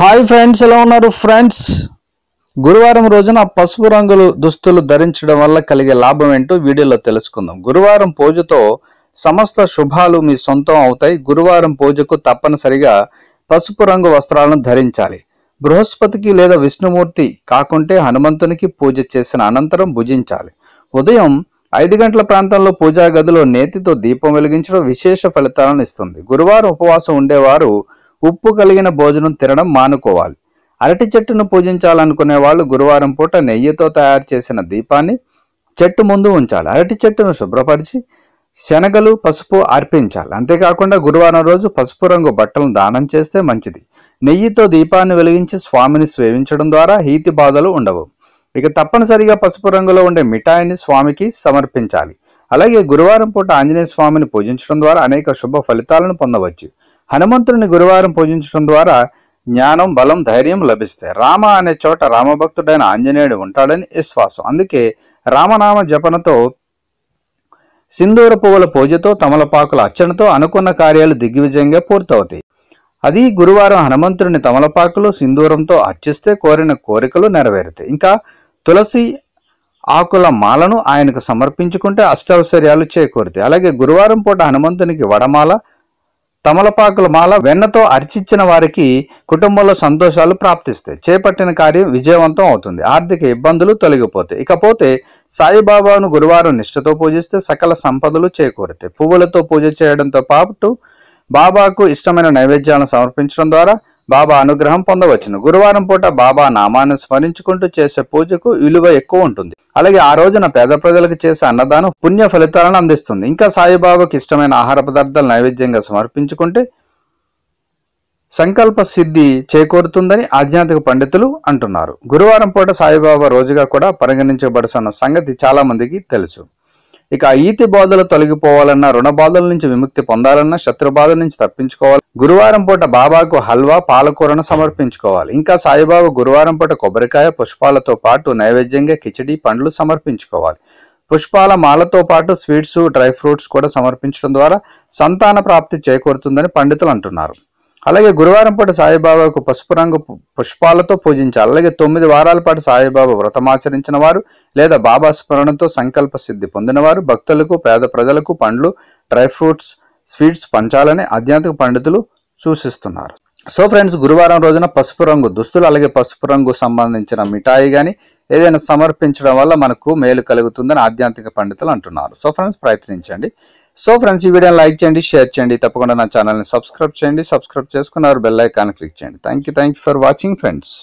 hi friends ఎలా ఉన్నారు friends గురువారం రోజున పసుపు రంగులు దుస్తులు ధరించడం వల్ల కలిగే లాభం ఏంటో వీడియోలో తెలుసుకుందాం గురువారం పూజతో సమస్త శుభాలు మీ సొంతం అవుతాయి గురువారం పూజకు తప్పనిసరిగా పసుపు రంగు వస్త్రాలను ధరించాలి బృహస్పతికి లేదా విష్ణుమూర్తి కాకుంటే హనుమంతునికి పూజ చేసిన అనంతరం భుజించాలి ఉదయం ఐదు గంటల ప్రాంతంలో పూజా గదిలో నేతితో దీపం వెలిగించడం విశేష ఫలితాలను ఇస్తుంది గురువారం ఉపవాసం ఉండేవారు ఉప్పు కలిగిన భోజనం తినడం మానుకోవాలి అరటి చెట్టును పూజించాలనుకునే వాళ్ళు గురువారం పూట నెయ్యితో తయారు చేసిన దీపాన్ని చెట్టు ముందు ఉంచాలి అరటి చెట్టును శుభ్రపరిచి శనగలు పసుపు అర్పించాలి అంతేకాకుండా గురువారం రోజు పసుపు రంగు బట్టలను దానం చేస్తే మంచిది నెయ్యితో దీపాన్ని వెలిగించి స్వామిని సేవించడం ద్వారా హీతి బాధలు ఉండవు ఇక తప్పనిసరిగా పసుపు రంగులో ఉండే మిఠాయిని స్వామికి సమర్పించాలి అలాగే గురువారం పూట ఆంజనేయ స్వామిని పూజించడం ద్వారా అనేక శుభ ఫలితాలను పొందవచ్చు హనుమంతుడిని గురువారం పూజించడం ద్వారా జ్ఞానం బలం ధైర్యం లభిస్తాయి రామ అనే చోట రామభక్తుడైన ఆంజనేయుడు ఉంటాడని విశ్వాసం అందుకే రామనామ జపనతో సింధూర పువ్వుల పూజతో తమలపాకుల అర్చనతో అనుకున్న కార్యాలు దిగ్విజయంగా పూర్తవుతాయి అది గురువారం హనుమంతుడిని తమలపాకులు సింధూరంతో అర్చిస్తే కోరిన కోరికలు నెరవేరుతాయి ఇంకా తులసి ఆకుల మాలను ఆయనకు సమర్పించుకుంటే అష్టౌశ్వర్యాలు చేకూరుతాయి అలాగే గురువారం పూట హనుమంతునికి వడమాల తమలపాకుల మాల వెన్నతో అర్చించిన వారికి కుటుంబంలో సంతోషాలు ప్రాప్తిస్తాయి చేపట్టిన కార్యం విజయవంతం అవుతుంది ఆర్థిక ఇబ్బందులు తొలగిపోతాయి ఇకపోతే సాయిబాబాను గురువారం నిష్ఠతో పూజిస్తే సకల సంపదలు చేకూరుతాయి పువ్వులతో పూజ చేయడంతో పాటు బాబాకు ఇష్టమైన నైవేద్యాలను సమర్పించడం ద్వారా బాబా అనుగ్రహం పొందవచ్చును గురువారం పూట బాబా నామాన్ని స్మరించుకుంటూ చేసే పూజకు విలువ ఎక్కువ ఉంటుంది అలాగే ఆ రోజున పేద ప్రజలకు చేసే అన్నదానం పుణ్య ఫలితాలను అందిస్తుంది ఇంకా సాయిబాబాకి ఇష్టమైన ఆహార పదార్థాలు నైవేద్యంగా సమర్పించుకుంటే సంకల్ప సిద్ధి చేకూరుతుందని ఆధ్యాత్మిక పండితులు అంటున్నారు గురువారం పూట సాయిబాబా రోజుగా కూడా పరిగణించబడుతున్న సంగతి చాలామందికి తెలుసు ఇక ఈతి బాధలు తొలగిపోవాలన్నా రుణ బాధల నుంచి విముక్తి పొందాలన్నా శత్రు బాధల నుంచి తప్పించుకోవాలి గురువారం పూట బాబాకు హల్వా పాలకూరను సమర్పించుకోవాలి ఇంకా సాయిబాబు గురువారం పూట కొబ్బరికాయ పుష్పాలతో పాటు నైవేద్యంగా కిచడి పండ్లు సమర్పించుకోవాలి పుష్పాల మాలతో పాటు స్వీట్స్ డ్రై ఫ్రూట్స్ కూడా సమర్పించడం ద్వారా సంతాన ప్రాప్తి చేకూరుతుందని పండితులు అంటున్నారు అలాగే గురువారం పాటు సాయిబాబాకు పసుపు రంగు పుష్పాలతో పూజించాలి అలాగే తొమ్మిది వారాల పాటు సాయిబాబా వ్రతమాచరించిన వారు లేదా బాబా స్మరణతో సంకల్ప సిద్ధి పొందినవారు భక్తులకు పేద ప్రజలకు పండ్లు డ్రై ఫ్రూట్స్ స్వీట్స్ పంచాలని ఆధ్యాత్మిక పండితులు సూచిస్తున్నారు సో ఫ్రెండ్స్ గురువారం రోజున పసుపు రంగు దుస్తులు అలాగే పసుపు రంగు సంబంధించిన మిఠాయి కానీ ఏదైనా సమర్పించడం వల్ల మనకు మేలు కలుగుతుందని ఆధ్యాత్మిక పండితులు అంటున్నారు సో ఫ్రెండ్స్ ప్రయత్నించండి సో ఫ్రెండ్స్ ఈ వీడియోని లైక్ చేయండి షేర్ చేయండి తప్పకుండా నా ఛానల్ని సబ్స్క్రైబ్ చేయండి సబ్స్క్రైబ్ చేసుకున్నారు బెల్ ఐకాన్ క్లిక్ చేయండి thank you for watching friends